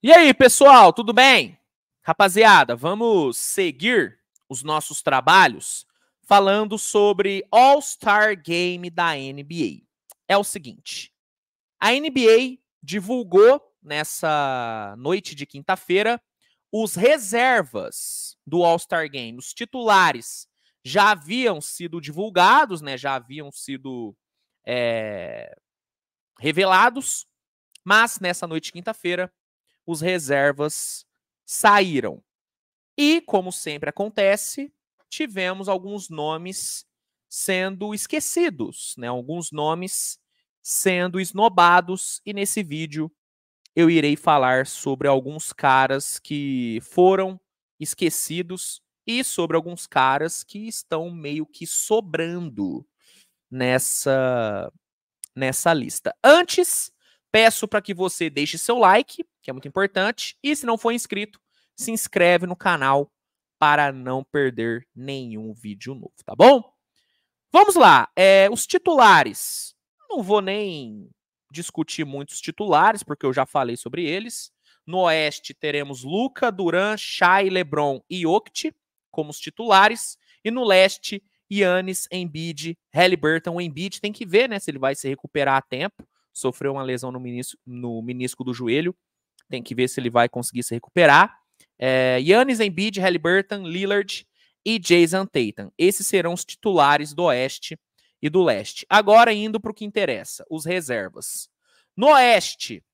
E aí, pessoal, tudo bem? Rapaziada, vamos seguir os nossos trabalhos falando sobre All-Star Game da NBA. É o seguinte: a NBA divulgou nessa noite de quinta-feira os reservas do All-Star Game. Os titulares já haviam sido divulgados, né? Já haviam sido é, revelados, mas nessa noite de quinta-feira os reservas saíram. E, como sempre acontece, tivemos alguns nomes sendo esquecidos, né? alguns nomes sendo esnobados, e nesse vídeo eu irei falar sobre alguns caras que foram esquecidos e sobre alguns caras que estão meio que sobrando nessa nessa lista. Antes, peço para que você deixe seu like, que é muito importante. E se não for inscrito, se inscreve no canal para não perder nenhum vídeo novo, tá bom? Vamos lá, é, os titulares. Não vou nem discutir muitos titulares, porque eu já falei sobre eles. No Oeste teremos Luca, Duran, Chay, Lebron e Octi como os titulares. E no Leste, Yannis, Embiid, Halliburton. O Embiid tem que ver né, se ele vai se recuperar a tempo. Sofreu uma lesão no menisco, no menisco do joelho. Tem que ver se ele vai conseguir se recuperar. É, Yannis Embiid, Halliburton, Lillard e Jason Tatum. Esses serão os titulares do Oeste e do Leste. Agora indo para o que interessa, os reservas. No Oeste,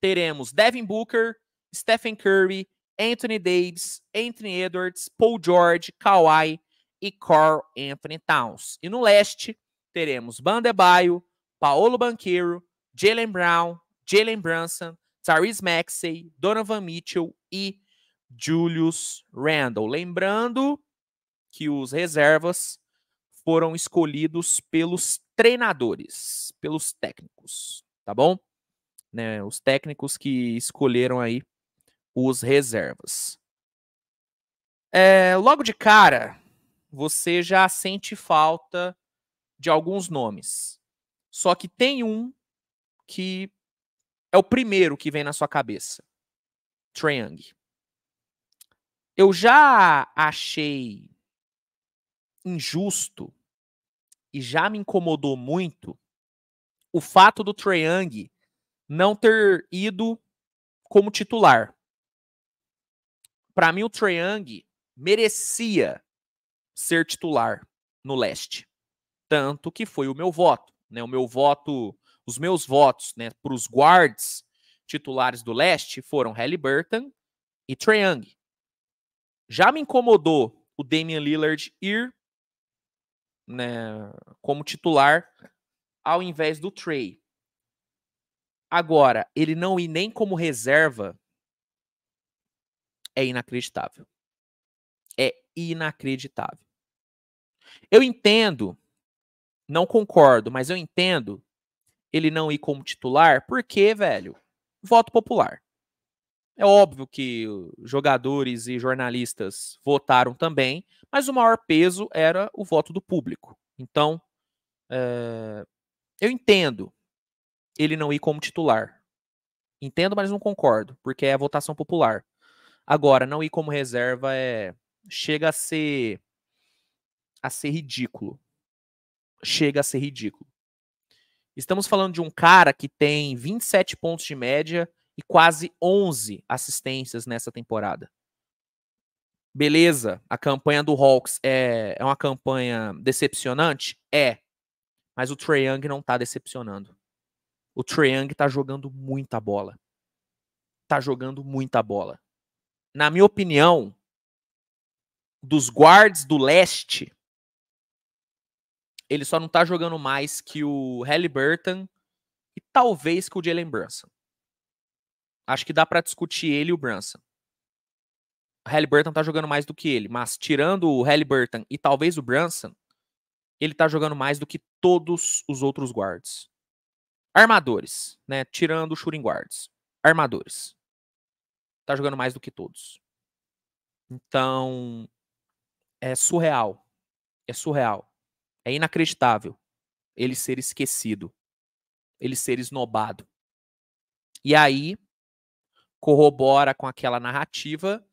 teremos Devin Booker, Stephen Curry, Anthony Davis, Anthony Edwards, Paul George, Kawhi e Carl Anthony Towns. E no Leste, teremos Bandebaio, Paolo Banqueiro, Jalen Brown, Jalen Brunson, Tyrese Maxey, Donovan Mitchell e Julius Randle. Lembrando que os reservas foram escolhidos pelos treinadores, pelos técnicos, tá bom? Né, os técnicos que escolheram aí os reservas. É, logo de cara, você já sente falta de alguns nomes. Só que tem um que é o primeiro que vem na sua cabeça. Triang. Eu já achei injusto e já me incomodou muito o fato do Triang não ter ido como titular. Para mim, o Triang merecia ser titular no leste. Tanto que foi o meu voto. Né? O meu voto os meus votos né, para os guards titulares do leste foram Halliburton e Trae Young. Já me incomodou o Damian Lillard ir né, como titular ao invés do Trey. Agora, ele não ir nem como reserva é inacreditável. É inacreditável. Eu entendo, não concordo, mas eu entendo ele não ir como titular, porque, velho, voto popular. É óbvio que jogadores e jornalistas votaram também, mas o maior peso era o voto do público. Então, é, eu entendo ele não ir como titular. Entendo, mas não concordo, porque é a votação popular. Agora, não ir como reserva é chega a ser a ser ridículo. Chega a ser ridículo. Estamos falando de um cara que tem 27 pontos de média e quase 11 assistências nessa temporada. Beleza, a campanha do Hawks é, é uma campanha decepcionante? É. Mas o Trae Young não tá decepcionando. O Trae Young tá jogando muita bola. Tá jogando muita bola. Na minha opinião, dos guards do leste, ele só não tá jogando mais que o Halliburton e talvez que o Jalen Brunson. Acho que dá para discutir ele e o Brunson. O Halliburton tá jogando mais do que ele, mas tirando o Halliburton e talvez o Brunson, ele tá jogando mais do que todos os outros guards. Armadores, né? Tirando o shooting guards. Armadores. Tá jogando mais do que todos. Então, é surreal. É surreal. É inacreditável ele ser esquecido, ele ser esnobado. E aí corrobora com aquela narrativa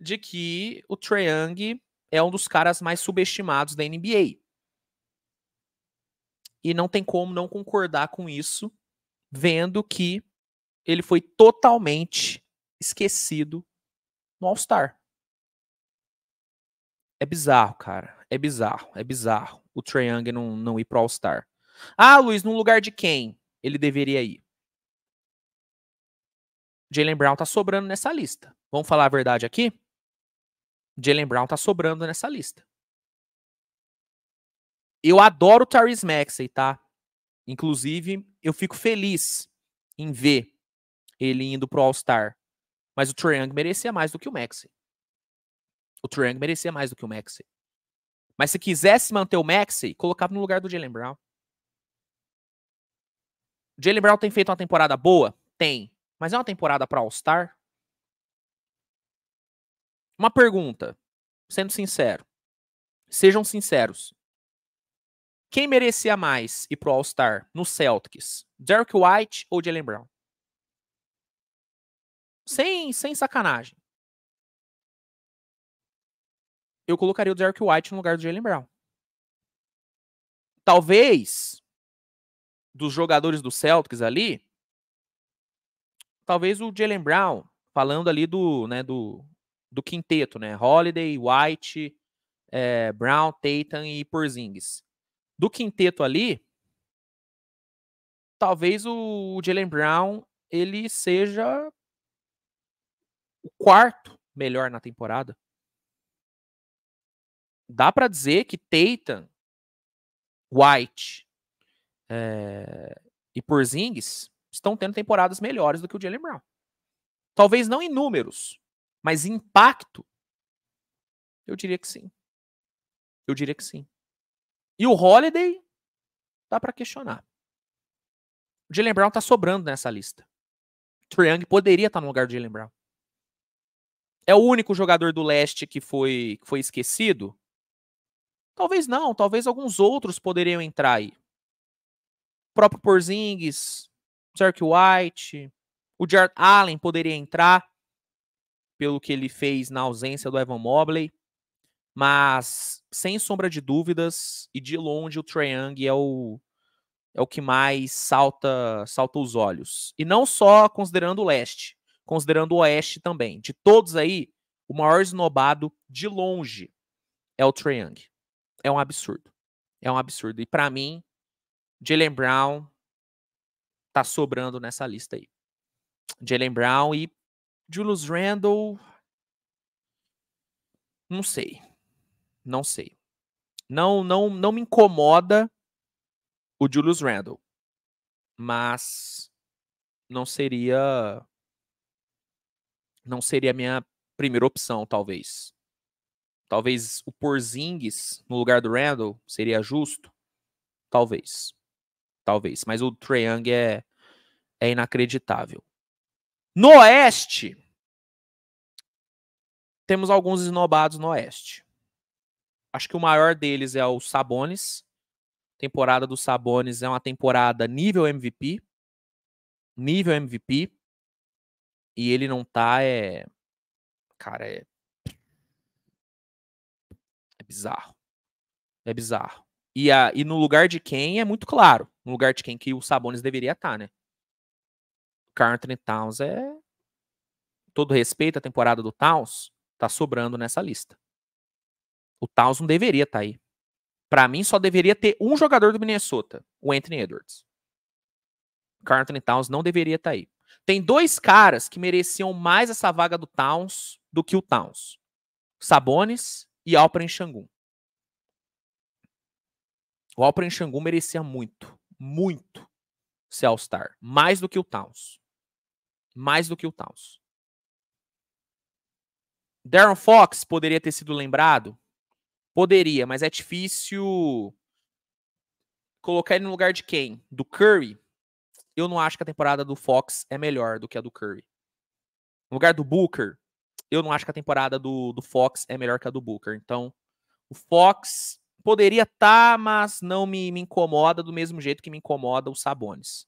de que o Trae Young é um dos caras mais subestimados da NBA. E não tem como não concordar com isso, vendo que ele foi totalmente esquecido no All-Star. É bizarro, cara. É bizarro, é bizarro o Trae Young não, não ir pro All-Star. Ah, Luiz, no lugar de quem ele deveria ir? Jalen Brown tá sobrando nessa lista. Vamos falar a verdade aqui? Jalen Brown tá sobrando nessa lista. Eu adoro o Tyrese Maxey, tá? Inclusive, eu fico feliz em ver ele indo pro All-Star. Mas o Trae merecia mais do que o Maxey. O Trae merecia mais do que o Maxey. Mas se quisesse manter o Maxi, colocava no lugar do Jalen Brown. O Jalen Brown tem feito uma temporada boa? Tem. Mas é uma temporada para All-Star? Uma pergunta, sendo sincero. Sejam sinceros. Quem merecia mais ir pro All-Star no Celtics? Derek White ou Jalen Brown? Sem, sem sacanagem. eu colocaria o Derek White no lugar do Jalen Brown. Talvez dos jogadores do Celtics ali, talvez o Jalen Brown, falando ali do, né, do, do quinteto, né? Holiday, White, é, Brown, Tatum e Porzingis. Do quinteto ali, talvez o Jalen Brown ele seja o quarto melhor na temporada dá para dizer que Tatum, White é, e Porzingis estão tendo temporadas melhores do que o Jalen Brown. Talvez não em números, mas em impacto. Eu diria que sim. Eu diria que sim. E o Holiday dá para questionar. O Jalen Brown tá sobrando nessa lista. Triang poderia estar tá no lugar do Jalen Brown. É o único jogador do leste que foi, que foi esquecido Talvez não, talvez alguns outros poderiam entrar aí. O próprio Porzingis, Dirk White, o Jared Allen poderia entrar pelo que ele fez na ausência do Evan Mobley, mas sem sombra de dúvidas e de longe o Trae Young é o é o que mais salta salta os olhos. E não só considerando o leste, considerando o oeste também. De todos aí, o maior esnobado de longe é o Trae Young é um absurdo. É um absurdo. E para mim, Jalen Brown tá sobrando nessa lista aí. Jalen Brown e Julius Randle. Não sei. Não sei. Não, não, não me incomoda o Julius Randle. Mas não seria não seria a minha primeira opção, talvez. Talvez o Porzingis no lugar do Randall seria justo? Talvez. Talvez. Mas o Trae Young é, é inacreditável. No Oeste, temos alguns esnobados no Oeste. Acho que o maior deles é o Sabonis. A temporada do Sabonis é uma temporada nível MVP. Nível MVP. E ele não tá, é. Cara, é bizarro. É bizarro. E, a, e no lugar de quem é muito claro. No lugar de quem que o Sabonis deveria estar, tá, né? Carlton Towns é. Todo respeito à temporada do Towns, tá sobrando nessa lista. O Towns não deveria estar tá aí. Para mim, só deveria ter um jogador do Minnesota, o Anthony Edwards. Carlton Towns não deveria estar tá aí. Tem dois caras que mereciam mais essa vaga do Towns do que o Towns. Sabonis e Alperen Xangum. O Alperen Xangum merecia muito, muito ser All-Star. Mais do que o Towns. Mais do que o Towns. Darren Fox poderia ter sido lembrado? Poderia, mas é difícil colocar ele no lugar de quem? Do Curry? Eu não acho que a temporada do Fox é melhor do que a do Curry. No lugar do Booker, eu não acho que a temporada do, do Fox é melhor que a do Booker. Então, o Fox poderia estar, tá, mas não me, me incomoda do mesmo jeito que me incomoda o Sabones.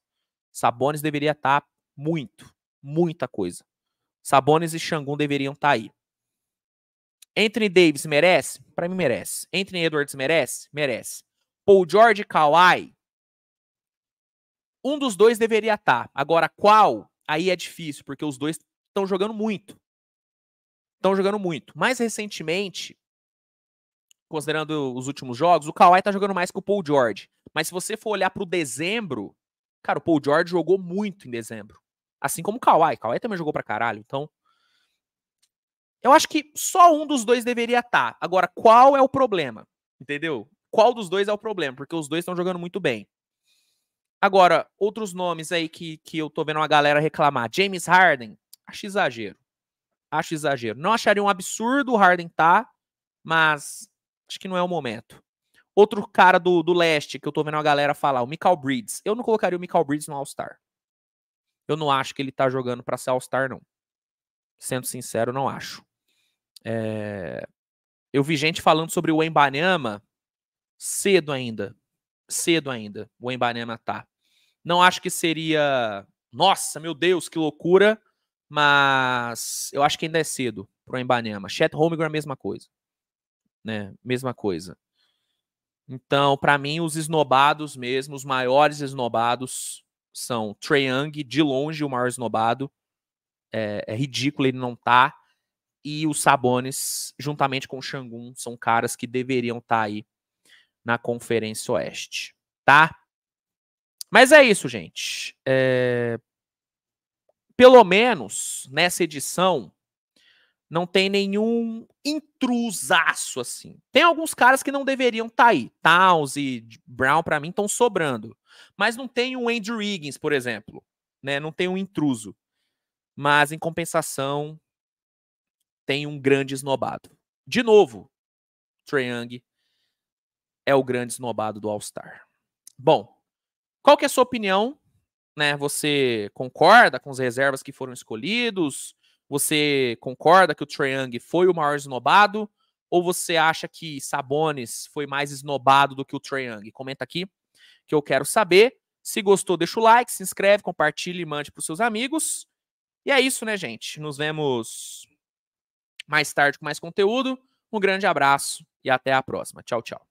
Sabones deveria estar tá muito, muita coisa. Sabones e Xangun deveriam estar tá aí. Anthony Davis merece? Para mim merece. Anthony Edwards merece? Merece. Paul George e Kawhi? Um dos dois deveria estar. Tá. Agora qual? Aí é difícil, porque os dois estão jogando muito estão jogando muito. Mais recentemente, considerando os últimos jogos, o Kawhi tá jogando mais que o Paul George. Mas se você for olhar para o dezembro, cara, o Paul George jogou muito em dezembro. Assim como o Kawhi. Kawhi também jogou pra caralho. Então, eu acho que só um dos dois deveria estar. Tá. Agora, qual é o problema? Entendeu? Qual dos dois é o problema? Porque os dois estão jogando muito bem. Agora, outros nomes aí que, que eu tô vendo uma galera reclamar. James Harden, acho exagero acho exagero. Não acharia um absurdo o Harden tá, mas acho que não é o momento. Outro cara do, do leste que eu tô vendo a galera falar, o Michael Bridges. Eu não colocaria o Michael Bridges no All-Star. Eu não acho que ele tá jogando para ser All-Star, não. Sendo sincero, não acho. É... Eu vi gente falando sobre o Embanyama cedo ainda. Cedo ainda. O Embanyama tá. Não acho que seria. Nossa, meu Deus, que loucura mas eu acho que ainda é cedo para o Embanema. Chet Holmgren é a mesma coisa, né? Mesma coisa. Então, para mim, os esnobados mesmo, os maiores esnobados são Trae Young, de longe o maior esnobado. É, é ridículo ele não tá. E os Sabones, juntamente com o Xangun, são caras que deveriam estar tá aí na Conferência Oeste, tá? Mas é isso, gente. É, pelo menos nessa edição, não tem nenhum intrusaço assim. Tem alguns caras que não deveriam estar tá aí. Towns e Brown, para mim, estão sobrando. Mas não tem o Andrew Wiggins, por exemplo. Né? Não tem um intruso. Mas, em compensação, tem um grande esnobado. De novo, Trae Young é o grande esnobado do All-Star. Bom, qual que é a sua opinião né, você concorda com as reservas que foram escolhidos? Você concorda que o Trae Young foi o maior esnobado? Ou você acha que Sabonis foi mais esnobado do que o Trae Young? Comenta aqui que eu quero saber. Se gostou, deixa o like, se inscreve, compartilha e mande para os seus amigos. E é isso, né, gente? Nos vemos mais tarde com mais conteúdo. Um grande abraço e até a próxima. Tchau, tchau.